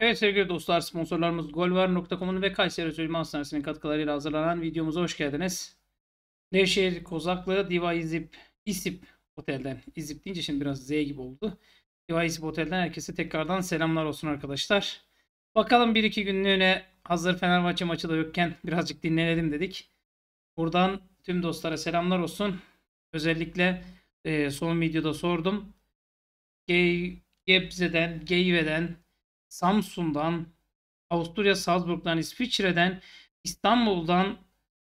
Evet sevgili dostlar sponsorlarımız golvar.com'un ve Kayseri Süleyman Hastanesi'nin katkılarıyla hazırlanan videomuza hoş geldiniz. Nevşehir Kozaklı Diva İzip, İsip Otel'den. İzip deyince şimdi biraz Z gibi oldu. Diva İsip Otel'den herkese tekrardan selamlar olsun arkadaşlar. Bakalım 1-2 günlüğüne hazır Fenerbahçe maçı da yokken birazcık dinlenelim dedik. Buradan tüm dostlara selamlar olsun. Özellikle e, son videoda sordum. Gey, Gebze'den, Geyve'den, Samsun'dan, Avusturya Salzburg'dan, İsviçre'den, İstanbul'dan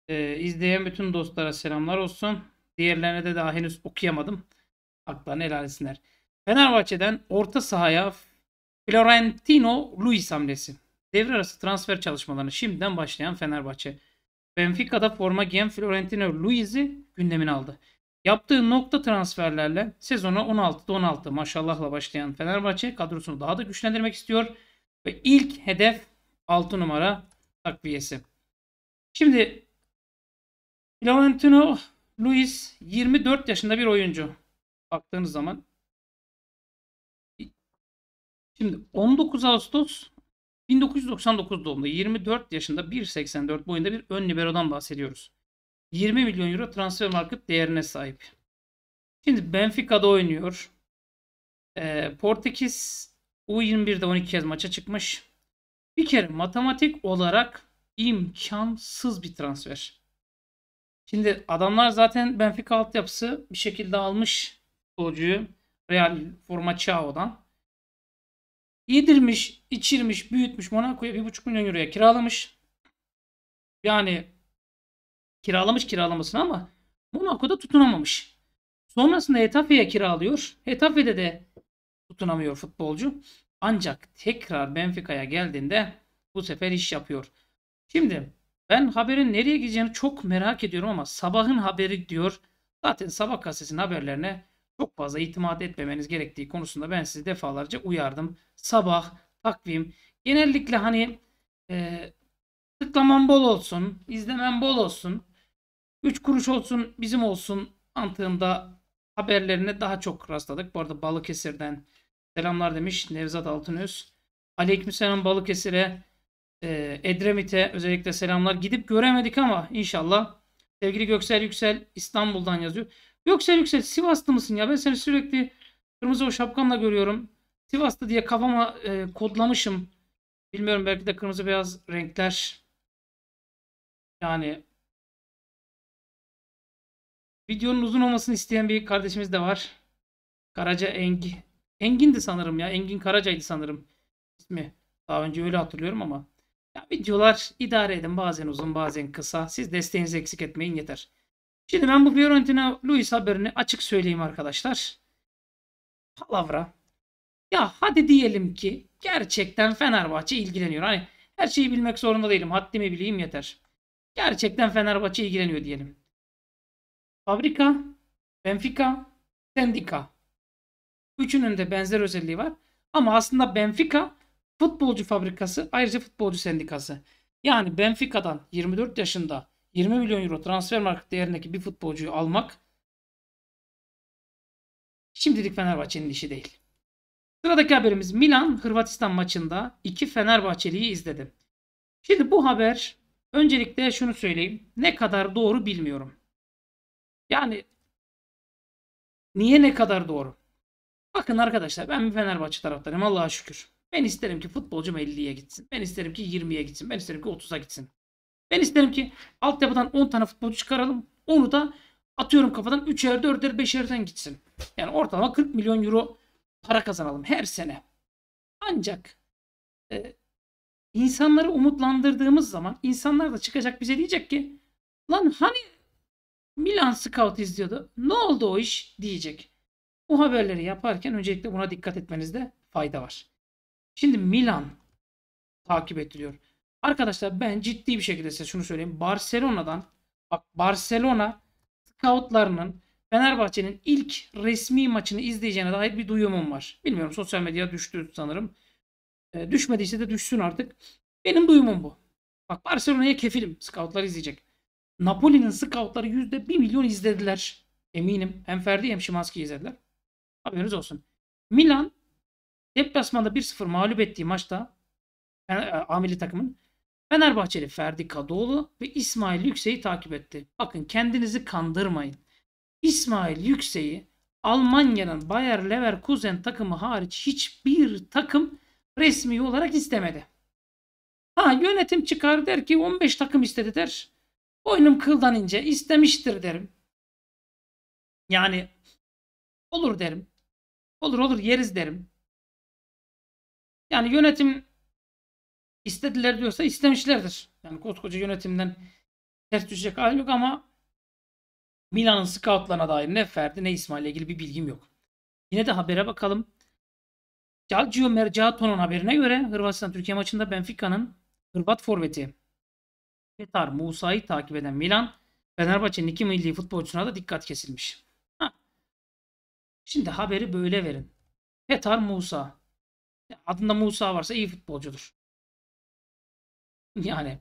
e, izleyen bütün dostlara selamlar olsun. Diğerlerine de daha henüz okuyamadım. Haklarını helal etsinler. Fenerbahçe'den orta sahaya Florentino Luis hamlesi. Devre arası transfer çalışmalarını şimdiden başlayan Fenerbahçe. Benfica'da forma giyen Florentino Luis'i gündemine aldı. Yaptığı nokta transferlerle sezona 16'da 16 maşallahla başlayan Fenerbahçe kadrosunu daha da güçlendirmek istiyor. Ve ilk hedef 6 numara takviyesi. Şimdi Florentino Luis 24 yaşında bir oyuncu. Baktığınız zaman. Şimdi 19 Ağustos 1999 doğumlu 24 yaşında 1.84 boyunda bir ön liberodan bahsediyoruz. 20 milyon euro transfer market değerine sahip. Şimdi Benfica'da oynuyor. E, Portekiz U21'de 12 kez maça çıkmış. Bir kere matematik olarak imkansız bir transfer. Şimdi adamlar zaten Benfica altyapısı bir şekilde almış futbolcuyu Real Formaçao'dan. Yedirmiş, içirmiş, büyütmüş Monaco'ya 1,5 milyon euroya kiralamış. Yani kiralamış kiralamasını ama Monaco'da tutunamamış. Sonrasında Hetafe'ye kiralıyor. Hetafe'de de tutunamıyor futbolcu. Ancak tekrar Benfica'ya geldiğinde bu sefer iş yapıyor. Şimdi ben haberin nereye gideceğini çok merak ediyorum ama sabahın haberi diyor. Zaten sabah gazetesinin haberlerine çok fazla itimat etmemeniz gerektiği konusunda ben sizi defalarca uyardım. Sabah, takvim, genellikle hani e, tıklamam bol olsun, izlemem bol olsun. 3 kuruş olsun bizim olsun mantığında haberlerine daha çok rastladık. Bu arada Balıkesir'den selamlar demiş Nevzat Altınöz. Aleykümselam Balıkesir'e, e, Edremit'e özellikle selamlar. Gidip göremedik ama inşallah. Sevgili Göksel Yüksel İstanbul'dan yazıyor. Göksel Yüksel Sivaslı mısın ya? Ben seni sürekli kırmızı o şapkanla görüyorum. Sivaslı diye kafama e, kodlamışım. Bilmiyorum belki de kırmızı beyaz renkler. Yani Videonun uzun olmasını isteyen bir kardeşimiz de var. Karaca Engin. Engin'di sanırım ya. Engin Karaca'ydı sanırım ismi. Daha önce öyle hatırlıyorum ama. Ya videolar idare edin. Bazen uzun bazen kısa. Siz desteğinizi eksik etmeyin yeter. Şimdi ben bu Fiorentina Luis haberini açık söyleyeyim arkadaşlar. Palavra. Ya hadi diyelim ki gerçekten Fenerbahçe ilgileniyor. Hani her şeyi bilmek zorunda değilim. Haddimi bileyim yeter. Gerçekten Fenerbahçe ilgileniyor diyelim. Fabrika, Benfica, Sendika. Üçünün de benzer özelliği var. Ama aslında Benfica futbolcu fabrikası ayrıca futbolcu sendikası. Yani Benfica'dan 24 yaşında 20 milyon euro transfer market değerindeki bir futbolcuyu almak şimdilik Fenerbahçe'nin işi değil. Sıradaki haberimiz Milan Hırvatistan maçında iki Fenerbahçeli'yi izledi. Şimdi bu haber öncelikle şunu söyleyeyim. Ne kadar doğru bilmiyorum. Yani niye ne kadar doğru? Bakın arkadaşlar ben bir Fenerbahçe taraftarıyım Allah'a şükür. Ben isterim ki futbolcum 50'ye gitsin. Ben isterim ki 20'ye gitsin. Ben isterim ki 30'a gitsin. Ben isterim ki altyapıdan 10 tane futbolcu çıkaralım. Onu da atıyorum kafadan 3'er 4'er 5'erden gitsin. Yani ortalama 40 milyon euro para kazanalım her sene. Ancak e, insanları umutlandırdığımız zaman insanlar da çıkacak bize diyecek ki lan hani Milan Scout izliyordu. Ne oldu o iş diyecek. Bu haberleri yaparken öncelikle buna dikkat etmenizde fayda var. Şimdi Milan takip ediliyor. Arkadaşlar ben ciddi bir şekilde size şunu söyleyeyim. Barcelona'dan bak Barcelona scoutlarının Fenerbahçe'nin ilk resmi maçını izleyeceğine dair bir duyumum var. Bilmiyorum sosyal medya düştü sanırım. E, düşmediyse de düşsün artık. Benim duyumum bu. Bak Barcelona'ya kefilim. Scoutlar izleyecek. Napoli'nin scoutları %1 milyon izlediler. Eminim. Hem Ferdi hem Şimanski izlediler. Haberiniz olsun. Milan deplasmanda 1-0 mağlup ettiği maçta e, amili takımın Fenerbahçeli Ferdi Kadıoğlu ve İsmail Yüksek'i takip etti. Bakın kendinizi kandırmayın. İsmail Yüksek'i Almanya'nın Bayer Leverkusen takımı hariç hiçbir takım resmi olarak istemedi. Ha yönetim çıkar der ki 15 takım istedi der. Boynum kıldan ince istemiştir derim. Yani olur derim. Olur olur yeriz derim. Yani yönetim istediler diyorsa istemişlerdir. Yani koskoca yönetimden ters düşecek hal yok ama Milan'ın scoutlarına dair ne Ferdi ne İsmail'le ilgili bir bilgim yok. Yine de habere bakalım. Calcio Mercato'nun haberine göre Hırvatistan Türkiye maçında Benfica'nın Hırvat forveti Petar Musa'yı takip eden Milan, Fenerbahçe'nin iki milli futbolcusuna da dikkat kesilmiş. Heh. Şimdi haberi böyle verin. Petar Musa. Adında Musa varsa iyi futbolcudur. Yani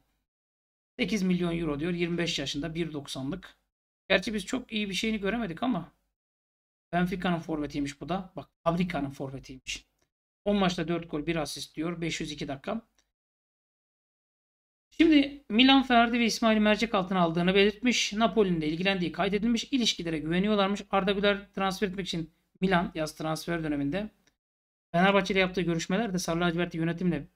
8 milyon euro diyor. 25 yaşında 1.90'lık. Gerçi biz çok iyi bir şeyini göremedik ama Benfica'nın forvetiymiş bu da. Bak Afrika'nın forvetiymiş. 10 maçta 4 gol 1 asist diyor. 502 dakika. Şimdi Milan Ferdi ve İsmail mercek altına aldığını belirtmiş. Napoli'nin de ilgilendiği kaydedilmiş. İlişkilere güveniyorlarmış. Arda Güler transfer etmek için Milan yaz transfer döneminde Fenerbahçe ile yaptığı görüşmelerde Sarı Lacivert'i yönetimle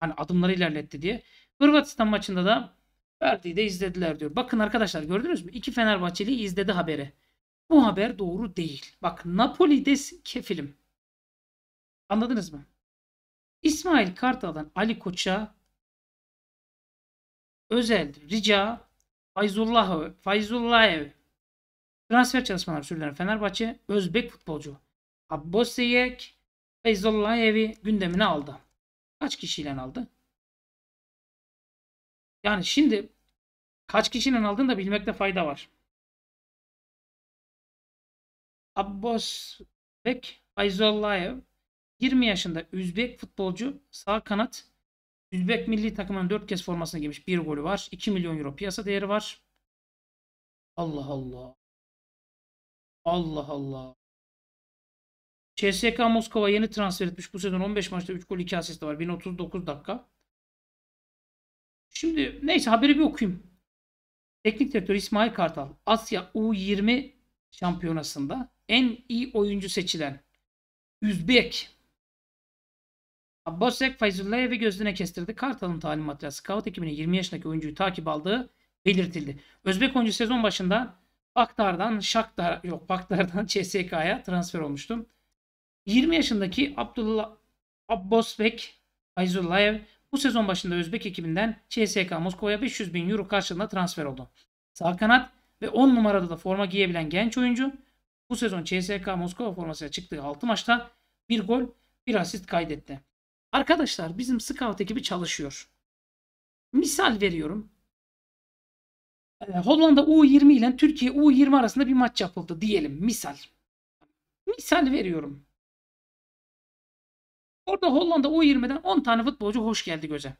hani adımları ilerletti diye. Hırvatistan maçında da Ferdi'yi de izlediler diyor. Bakın arkadaşlar gördünüz mü? İki Fenerbahçeli izledi haberi. Bu haber doğru değil. Bak Napoli'de kefilim. Anladınız mı? İsmail Kartal'dan Ali Koç'a özel rica Fayzullah Fayzullayev transfer çalışmaları sürülen Fenerbahçe Özbek futbolcu Abbosiyek Fayzullayev'i gündemine aldı. Kaç kişiyle aldı? Yani şimdi kaç kişinin aldığını da bilmekte fayda var. Abbas Bek Fayzullayev 20 yaşında Üzbek futbolcu sağ kanat Üzbek milli takımının 4 kez formasına giymiş. bir golü var. 2 milyon euro piyasa değeri var. Allah Allah. Allah Allah. CSK Moskova yeni transfer etmiş. Bu sezon 15 maçta 3 gol 2 asist var. 1039 dakika. Şimdi neyse haberi bir okuyayım. Teknik direktör İsmail Kartal Asya U20 şampiyonasında en iyi oyuncu seçilen Üzbek Abbasek Feyzullah'ı ve gözüne kestirdi. Kartal'ın talimatıyla scout ekibine 20 yaşındaki oyuncuyu takip aldığı belirtildi. Özbek oyuncu sezon başında Baktar'dan Şaktar yok Baktar'dan CSK'ya transfer olmuştu. 20 yaşındaki Abdullah Abbasbek Feyzullayev bu sezon başında Özbek ekibinden CSK Moskova'ya 500 bin euro karşılığında transfer oldu. Sağ kanat ve 10 numarada da forma giyebilen genç oyuncu bu sezon CSK Moskova formasıyla çıktığı 6 maçta bir gol bir asist kaydetti. Arkadaşlar bizim scout ekibi çalışıyor. Misal veriyorum. Ee, Hollanda U20 ile Türkiye U20 arasında bir maç yapıldı diyelim misal. Misal veriyorum. Orada Hollanda U20'den 10 tane futbolcu hoş geldi göze.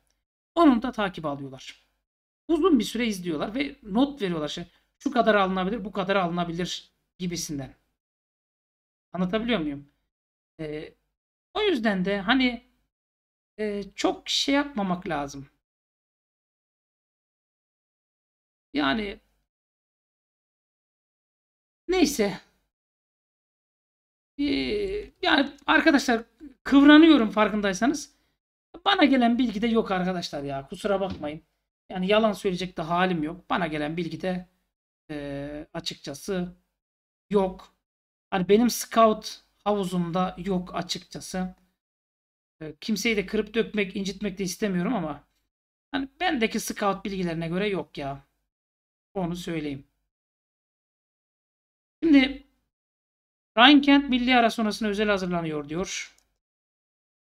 Onun da takip alıyorlar. Uzun bir süre izliyorlar ve not veriyorlar. İşte şu kadar alınabilir, bu kadar alınabilir gibisinden. Anlatabiliyor muyum? Ee, o yüzden de hani e, çok şey yapmamak lazım. Yani neyse. Ee, yani arkadaşlar kıvranıyorum farkındaysanız. Bana gelen bilgi de yok arkadaşlar ya. Kusura bakmayın. Yani yalan söyleyecek de halim yok. Bana gelen bilgi de e, açıkçası yok. Hani benim scout havuzumda yok açıkçası. Ee, kimseyi de kırıp dökmek, incitmek de istemiyorum ama hani bendeki scout bilgilerine göre yok ya. Onu söyleyeyim. Şimdi Ryan Kent milli ara sonrasına özel hazırlanıyor diyor.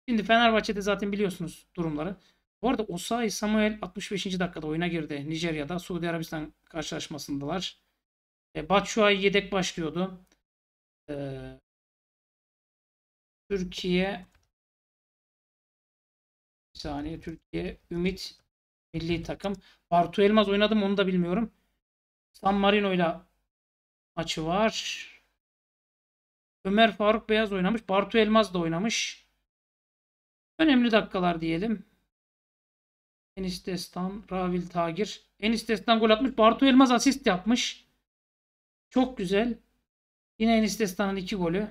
Şimdi Fenerbahçe'de zaten biliyorsunuz durumları. Bu arada Osayi Samuel 65. dakikada oyuna girdi. Nijerya'da Suudi Arabistan karşılaşmasındalar. E, Batshuayi yedek başlıyordu. E, Türkiye saniye Türkiye Ümit milli takım. Bartu Elmaz oynadım onu da bilmiyorum. San Marino ile maçı var. Ömer Faruk Beyaz oynamış. Bartu Elmaz da oynamış. Önemli dakikalar diyelim. Enis Destan, Ravil Tagir. Enis Destan gol atmış. Bartu Elmaz asist yapmış. Çok güzel. Yine Enis Destan'ın iki golü.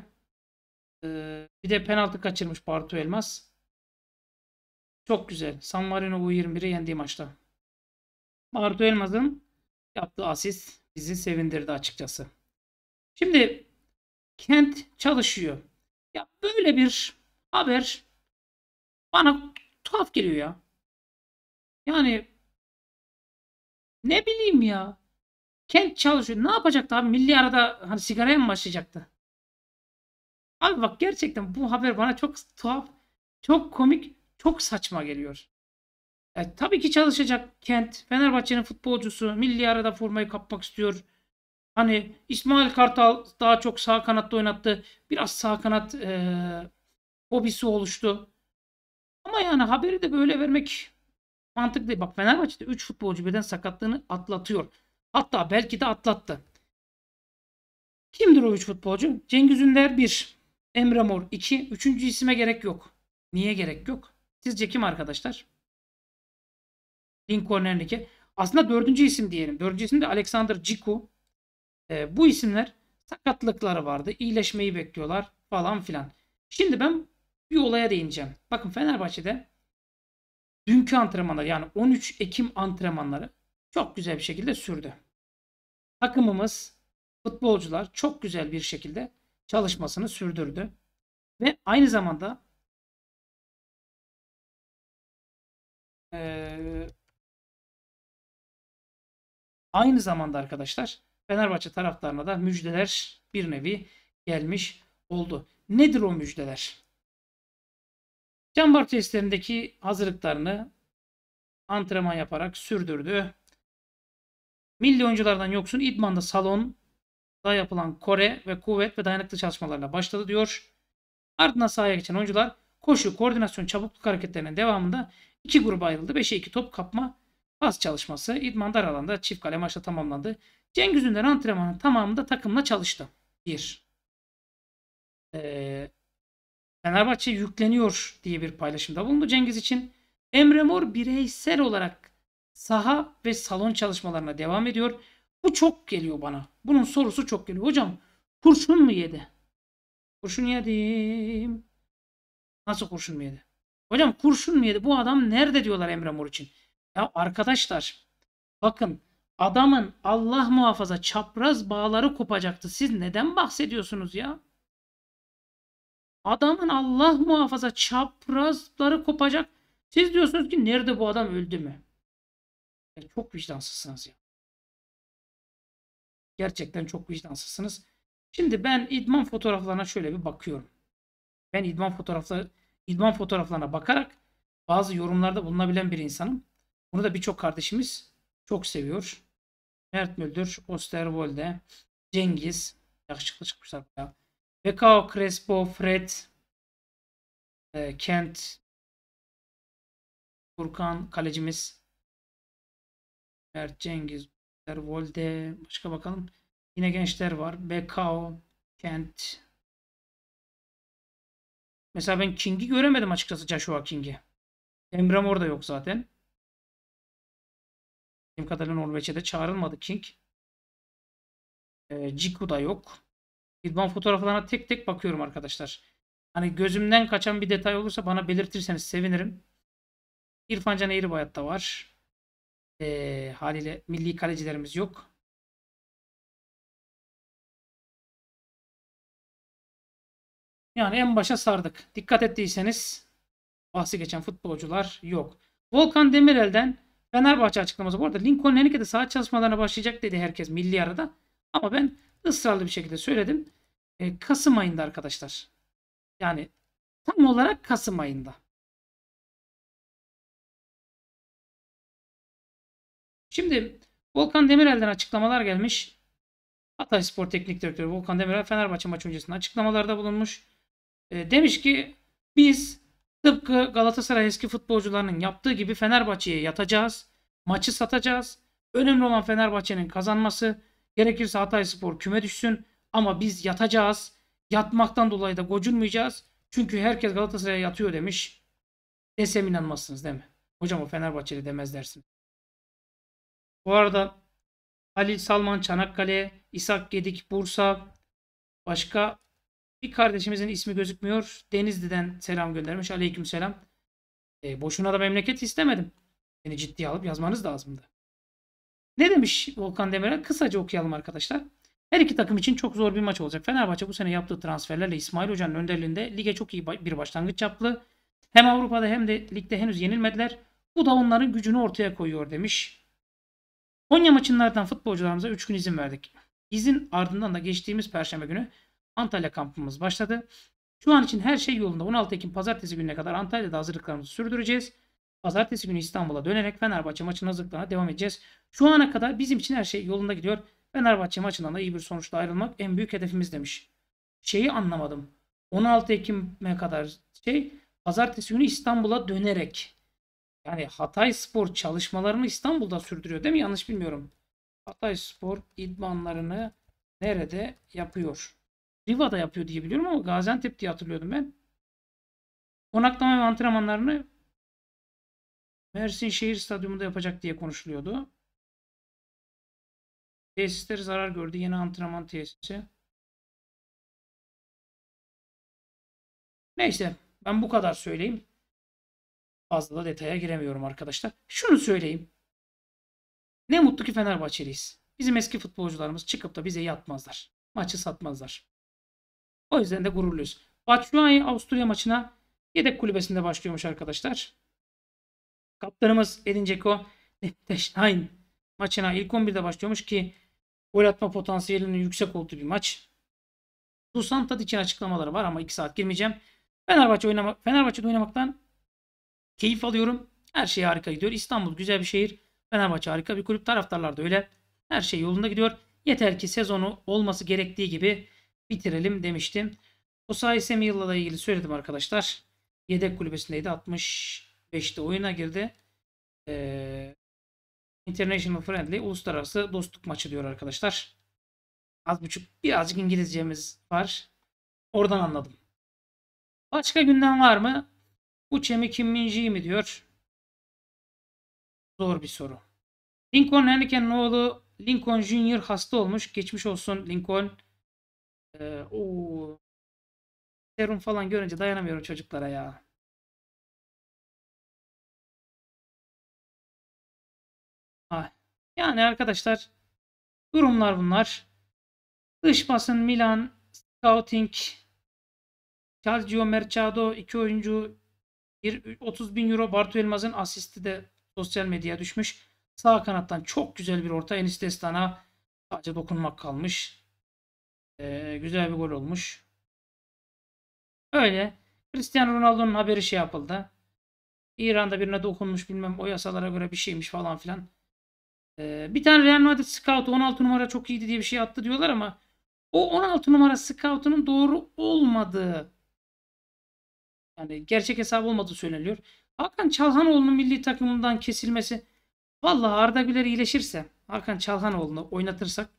Ee, bir de penaltı kaçırmış Bartu Elmaz. Çok güzel. San Marino U21'i yendiği maçta. Artu Elmas'ın yaptığı asist bizi sevindirdi açıkçası. Şimdi Kent çalışıyor. Ya böyle bir haber bana tuhaf geliyor ya. Yani ne bileyim ya. Kent çalışıyor. Ne yapacaktı abi? Milli arada hani sigaraya mı başlayacaktı? Abi bak gerçekten bu haber bana çok tuhaf, çok komik çok saçma geliyor. Yani e, tabii ki çalışacak Kent. Fenerbahçe'nin futbolcusu. Milli arada formayı kapmak istiyor. Hani İsmail Kartal daha çok sağ kanatta oynattı. Biraz sağ kanat e, hobisi oluştu. Ama yani haberi de böyle vermek mantıklı değil. Bak Fenerbahçe'de 3 futbolcu birden sakatlığını atlatıyor. Hatta belki de atlattı. Kimdir o 3 futbolcu? Cengiz Ünder 1, Emre Mor 2. Üçüncü isime gerek yok. Niye gerek yok? Sizce kim arkadaşlar? Lincoln Enrique. Aslında dördüncü isim diyelim. Dördüncü isim de Alexander Ciku. E, ee, bu isimler sakatlıkları vardı. İyileşmeyi bekliyorlar falan filan. Şimdi ben bir olaya değineceğim. Bakın Fenerbahçe'de dünkü antrenmanlar yani 13 Ekim antrenmanları çok güzel bir şekilde sürdü. Takımımız, futbolcular çok güzel bir şekilde çalışmasını sürdürdü. Ve aynı zamanda Ee, aynı zamanda arkadaşlar Fenerbahçe taraftarına da müjdeler bir nevi gelmiş oldu. Nedir o müjdeler? Canbar testlerindeki hazırlıklarını antrenman yaparak sürdürdü. Milli oyunculardan yoksun idmanda salonda yapılan kore ve kuvvet ve dayanıklı çalışmalarına başladı diyor. Ardından sahaya geçen oyuncular koşu, koordinasyon, çabukluk hareketlerinin devamında iki gruba ayrıldı. 5'e 2 top kapma pas çalışması idman dar alanda çift kale maçla tamamlandı. Cengiz Ünder antrenmanın tamamında takımla çalıştı. 1. Ee, Fenerbahçe yükleniyor diye bir paylaşımda bulundu Cengiz için. Emre Mor bireysel olarak saha ve salon çalışmalarına devam ediyor. Bu çok geliyor bana. Bunun sorusu çok geliyor. Hocam kurşun mu yedi? Kurşun yedim. Nasıl kurşun mu yedi? Hocam kurşun mu yedi? Bu adam nerede diyorlar Emre Mor için. Ya arkadaşlar bakın adamın Allah muhafaza çapraz bağları kopacaktı. Siz neden bahsediyorsunuz ya? Adamın Allah muhafaza çaprazları kopacak. Siz diyorsunuz ki nerede bu adam öldü mü? Yani çok vicdansızsınız ya. Gerçekten çok vicdansızsınız. Şimdi ben idman fotoğraflarına şöyle bir bakıyorum. Ben idman fotoğrafları idman fotoğraflarına bakarak bazı yorumlarda bulunabilen bir insanım. Bunu da birçok kardeşimiz çok seviyor. Mert Müldür, Osterwolde, Cengiz, yakışıklı çıkmışlar ya. Bekao, Crespo, Fred, e, Kent, Furkan, kalecimiz, Mert, Cengiz, Osterwolde, başka bakalım. Yine gençler var. Bekao, Kent, Mesela ben King'i göremedim açıkçası Joshua King'i. Emre Mor da yok zaten. Benim kadarıyla Norveç'e de çağrılmadı King. E, Ciku da yok. İdman fotoğraflarına tek tek bakıyorum arkadaşlar. Hani gözümden kaçan bir detay olursa bana belirtirseniz sevinirim. İrfan Can Eğribayat da var. E, haliyle milli kalecilerimiz yok. Yani en başa sardık. Dikkat ettiyseniz bahsi geçen futbolcular yok. Volkan Demirel'den Fenerbahçe açıklaması. Bu arada Lincoln Henrique'de saat çalışmalarına başlayacak dedi herkes milli arada. Ama ben ısrarlı bir şekilde söyledim. E, Kasım ayında arkadaşlar. Yani tam olarak Kasım ayında. Şimdi Volkan Demirel'den açıklamalar gelmiş. Hatay Spor Teknik Direktörü Volkan Demirel Fenerbahçe maçı öncesinde açıklamalarda bulunmuş. E, demiş ki biz tıpkı Galatasaray eski futbolcularının yaptığı gibi Fenerbahçe'ye yatacağız. Maçı satacağız. Önemli olan Fenerbahçe'nin kazanması. Gerekirse Hatay Spor küme düşsün. Ama biz yatacağız. Yatmaktan dolayı da gocunmayacağız. Çünkü herkes Galatasaray'a yatıyor demiş. Desem inanmazsınız değil mi? Hocam o Fenerbahçeli demez dersin. Bu arada Halil Salman Çanakkale, İshak Gedik Bursa, başka bir kardeşimizin ismi gözükmüyor. Denizli'den selam göndermiş. Aleyküm selam. E, boşuna da memleket istemedim. Beni ciddiye alıp yazmanız lazımdı. Ne demiş Volkan Demirel? Kısaca okuyalım arkadaşlar. Her iki takım için çok zor bir maç olacak. Fenerbahçe bu sene yaptığı transferlerle İsmail Hoca'nın önderliğinde lige çok iyi bir başlangıç yaptı. Hem Avrupa'da hem de ligde henüz yenilmediler. Bu da onların gücünü ortaya koyuyor demiş. Konya maçınlardan futbolcularımıza 3 gün izin verdik. İzin ardından da geçtiğimiz perşembe günü Antalya kampımız başladı. Şu an için her şey yolunda. 16 Ekim pazartesi gününe kadar Antalya'da hazırlıklarımızı sürdüreceğiz. Pazartesi günü İstanbul'a dönerek Fenerbahçe maçının hazırlıklarına devam edeceğiz. Şu ana kadar bizim için her şey yolunda gidiyor. Fenerbahçe maçından da iyi bir sonuçla ayrılmak en büyük hedefimiz demiş. Şeyi anlamadım. 16 Ekim'e kadar şey pazartesi günü İstanbul'a dönerek yani Hatay Spor çalışmalarını İstanbul'da sürdürüyor değil mi? Yanlış bilmiyorum. Hatay Spor idmanlarını nerede yapıyor? Riva'da yapıyor diye biliyorum ama Gaziantep diye hatırlıyordum ben. Konaklama ve antrenmanlarını Mersin Şehir Stadyumunda yapacak diye konuşuluyordu. Tesisleri zarar gördü. Yeni antrenman tesisi. Neyse ben bu kadar söyleyeyim. Fazla da detaya giremiyorum arkadaşlar. Şunu söyleyeyim. Ne mutlu ki Fenerbahçeliyiz. Bizim eski futbolcularımız çıkıp da bize yatmazlar. Maçı satmazlar. O yüzden de gururluyuz. Batshuayi Avusturya maçına yedek kulübesinde başlıyormuş arkadaşlar. Kaptanımız Edin Dzeko Liechtenstein maçına ilk 11'de başlıyormuş ki gol atma potansiyelinin yüksek olduğu bir maç. Dusan Tat için açıklamaları var ama 2 saat girmeyeceğim. Fenerbahçe oynama, Fenerbahçe'de oynamaktan keyif alıyorum. Her şey harika gidiyor. İstanbul güzel bir şehir. Fenerbahçe harika bir kulüp. Taraftarlar da öyle. Her şey yolunda gidiyor. Yeter ki sezonu olması gerektiği gibi bitirelim demiştim. O sayı Semih'la ilgili söyledim arkadaşlar. Yedek kulübesindeydi. 65'te oyuna girdi. Ee, International Friendly uluslararası dostluk maçı diyor arkadaşlar. Az buçuk birazcık İngilizcemiz var. Oradan anladım. Başka gündem var mı? Bu Çemi Kim Minji mi diyor. Zor bir soru. Lincoln Henriken'in oğlu Lincoln Junior hasta olmuş. Geçmiş olsun Lincoln. Ee, Serum falan görünce dayanamıyorum çocuklara ya. Yani arkadaşlar durumlar bunlar. Dış basın Milan, Scouting, Sergio Mercado iki oyuncu 30 bin euro Bartu Elmaz'ın asisti de sosyal medyaya düşmüş. Sağ kanattan çok güzel bir orta Enis Destan'a sadece dokunmak kalmış. Ee, güzel bir gol olmuş. Öyle. Cristiano Ronaldo'nun haberi şey yapıldı. İran'da birine dokunmuş bilmem o yasalara göre bir şeymiş falan filan. Ee, bir tane Real Madrid scout 16 numara çok iyiydi diye bir şey attı diyorlar ama o 16 numara scout'unun doğru olmadığı yani gerçek hesap olmadığı söyleniyor. Hakan Çalhanoğlu'nun milli takımından kesilmesi vallahi Arda Güler iyileşirse Hakan Çalhanoğlu'nu oynatırsak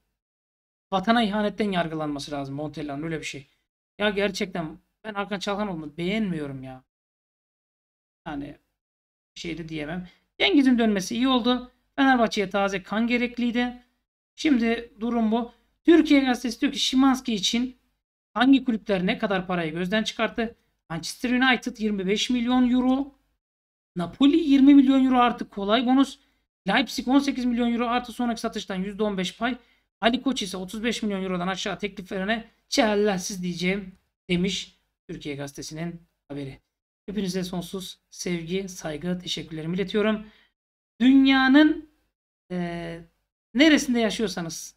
vatana ihanetten yargılanması lazım Montella'nın öyle bir şey. Ya gerçekten ben Hakan Çalhanoğlu'nu beğenmiyorum ya. Yani bir şey de diyemem. Cengiz'in dönmesi iyi oldu. Fenerbahçe'ye taze kan gerekliydi. Şimdi durum bu. Türkiye Gazetesi diyor ki Şimanski için hangi kulüpler ne kadar parayı gözden çıkarttı? Manchester United 25 milyon euro. Napoli 20 milyon euro artı kolay bonus. Leipzig 18 milyon euro artı sonraki satıştan %15 pay. Ali Koç ise 35 milyon eurodan aşağı teklif verene çehellahsiz diyeceğim demiş Türkiye Gazetesi'nin haberi. Hepinize sonsuz sevgi, saygı, teşekkürlerimi iletiyorum. Dünyanın e, neresinde yaşıyorsanız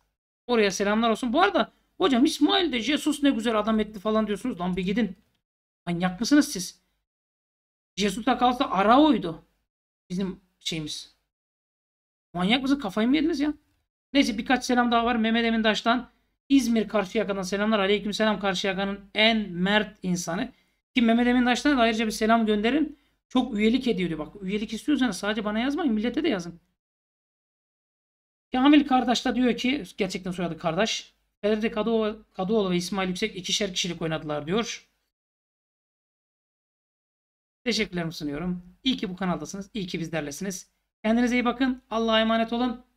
oraya selamlar olsun. Bu arada hocam İsmail de Jesus ne güzel adam etti falan diyorsunuz. Lan bir gidin. Manyak mısınız siz? Jesus'a kalsa oydu Bizim şeyimiz. Manyak mısın? Kafayı mı yediniz ya? Neyse birkaç selam daha var. Mehmet Emindaş'tan İzmir Karşıyaka'dan selamlar. Aleyküm selam Karşıyaka'nın en mert insanı. Ki Mehmet Emindaş'tan da ayrıca bir selam gönderin. Çok üyelik ediyor diyor. Bak üyelik istiyorsanız sadece bana yazmayın. Millete de yazın. Kamil kardeş de diyor ki gerçekten soyadı kardeş. Ferdi Kadıoğlu, Kadıoğlu ve İsmail Yüksek ikişer kişilik oynadılar diyor. Teşekkürlerimi sunuyorum. İyi ki bu kanaldasınız. İyi ki bizlerlesiniz. Kendinize iyi bakın. Allah'a emanet olun.